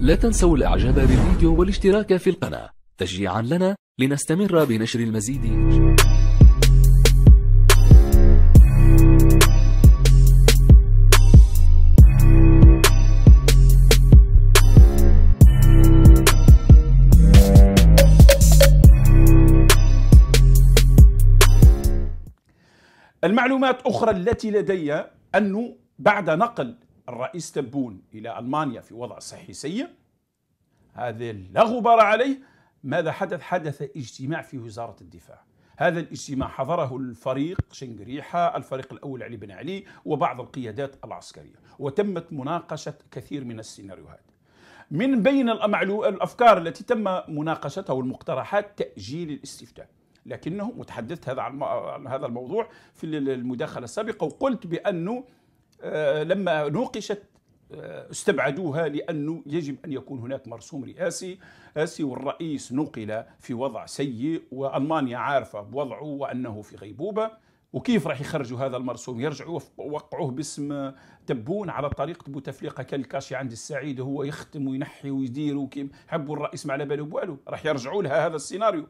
لا تنسوا الإعجاب بالفيديو والاشتراك في القناة تشجيعا لنا لنستمر بنشر المزيد المعلومات أخرى التي لدي أنه بعد نقل الرئيس تبون إلى ألمانيا في وضع صحي سيء هذا لا غبار عليه ماذا حدث؟ حدث اجتماع في وزارة الدفاع هذا الاجتماع حضره الفريق شنقريحة الفريق الأول علي بن علي وبعض القيادات العسكرية وتمت مناقشة كثير من السيناريوهات من بين الأفكار التي تم مناقشتها والمقترحات تأجيل الاستفتاء لكنه وتحدثت هذا عن هذا الموضوع في المداخلة السابقة وقلت بأنه آه، لما نوقشت آه، استبعدوها لانه يجب ان يكون هناك مرسوم رئاسي رئاسي والرئيس نقل في وضع سيء والمانيا عارفه بوضعه وانه في غيبوبه وكيف راح يخرجوا هذا المرسوم يرجعوا وقعوه باسم تبون على طريقه بوتفليقه كان الكاشي عند السعيد هو يختم وينحي ويدير وكيف حبوا الرئيس ما على باله بوالو راح يرجعوا لها هذا السيناريو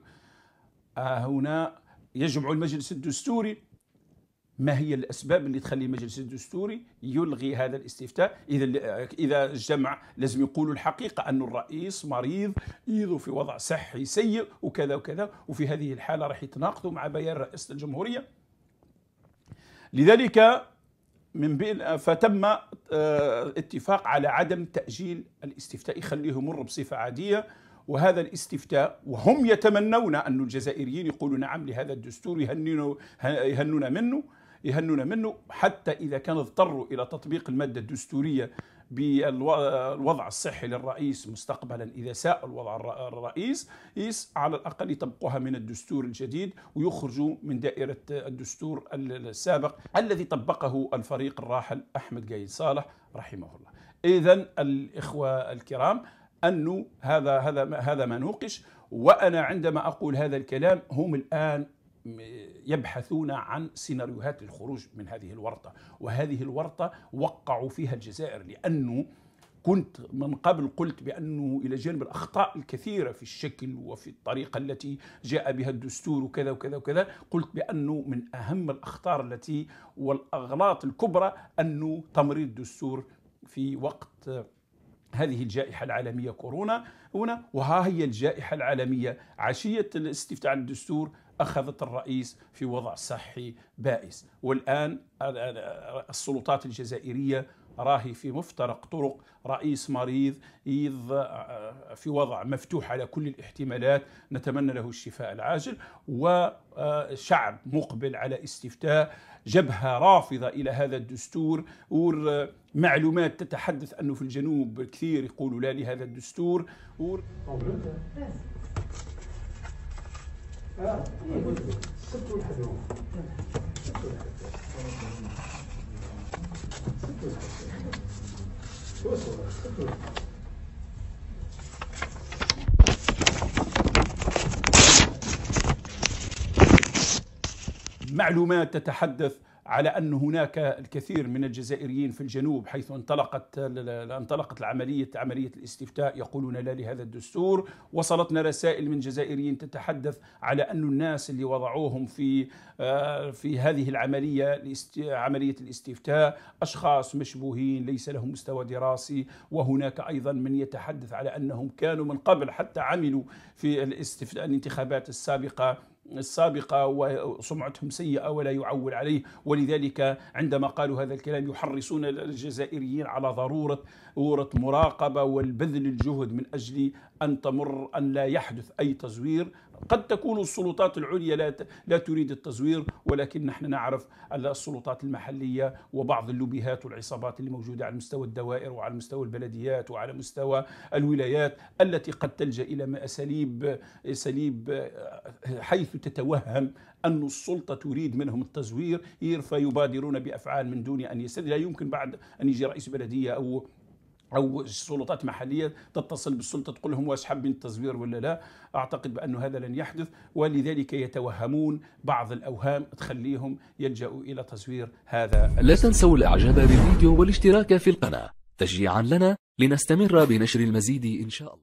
آه هنا يجمع المجلس الدستوري ما هي الاسباب اللي تخلي المجلس الدستوري يلغي هذا الاستفتاء اذا اذا الجمع لازم يقولوا الحقيقه ان الرئيس مريض يذو في وضع صحي سيء وكذا وكذا وفي هذه الحاله راح يتناقضوا مع بيان رئاسه الجمهوريه لذلك من بين فتم آه، اتفاق على عدم تاجيل الاستفتاء يخليه يمر بصفه عاديه وهذا الاستفتاء وهم يتمنون أن الجزائريين يقولوا نعم لهذا الدستور يهنون يهنون منه يهنونا منه حتى إذا كان اضطروا إلى تطبيق المادة الدستورية بالوضع الصحي للرئيس مستقبلا اذا ساء الوضع الرئيس على الاقل يطبقوها من الدستور الجديد ويخرجوا من دائره الدستور السابق الذي طبقه الفريق الراحل احمد قايد صالح رحمه الله. اذا الاخوه الكرام انه هذا هذا هذا ما نوقش وانا عندما اقول هذا الكلام هم الان يبحثون عن سيناريوهات للخروج من هذه الورطة وهذه الورطة وقعوا فيها الجزائر لأنه كنت من قبل قلت بأنه إلى جانب الأخطاء الكثيرة في الشكل وفي الطريقة التي جاء بها الدستور وكذا وكذا وكذا قلت بأنه من أهم الأخطار التي والأغلاط الكبرى أنه تمرير الدستور في وقت هذه الجائحة العالمية كورونا هنا وها هي الجائحة العالمية عشية الاستفتاء عن الدستور أخذت الرئيس في وضع صحي بائس والآن السلطات الجزائرية راهي في مفترق طرق رئيس مريض في وضع مفتوح على كل الاحتمالات نتمنى له الشفاء العاجل وشعب مقبل على استفتاء جبهة رافضة إلى هذا الدستور معلومات تتحدث أنه في الجنوب كثير يقولوا لا لهذا الدستور معلومات تتحدث على أن هناك الكثير من الجزائريين في الجنوب حيث انطلقت انطلقت العملية عملية الاستفتاء يقولون لا لهذا الدستور وصلتنا رسائل من جزائريين تتحدث على أن الناس اللي وضعوهم في آه، في هذه العملية عملية الاستفتاء أشخاص مشبوهين ليس لهم مستوى دراسي وهناك أيضا من يتحدث على أنهم كانوا من قبل حتى عملوا في الانتخابات السابقة السابقة وسمعتهم سيئة ولا يعول عليه ولذلك عندما قالوا هذا الكلام يحرصون الجزائريين على ضرورة ضرورة مراقبة والبذل الجهد من أجل أن تمر أن لا يحدث أي تزوير قد تكون السلطات العليا لا لا تريد التزوير ولكن نحن نعرف السلطات المحليه وبعض اللوبيهات والعصابات اللي موجوده على مستوى الدوائر وعلى مستوى البلديات وعلى مستوى الولايات التي قد تلجا الى اساليب اساليب حيث تتوهم أن السلطة تريد منهم التزوير فيبادرون بأفعال من دون أن يسد لا يمكن بعد أن يجي رئيس بلدية أو او السلطات محليه تتصل بالسلطه تقول لهم واش حابين التزوير ولا لا اعتقد بان هذا لن يحدث ولذلك يتوهمون بعض الاوهام تخليهم يلجاوا الى تزوير هذا لا تنسوا الاعجاب بالفيديو والاشتراك في القناه تشجيعا لنا لنستمر بنشر المزيد ان شاء الله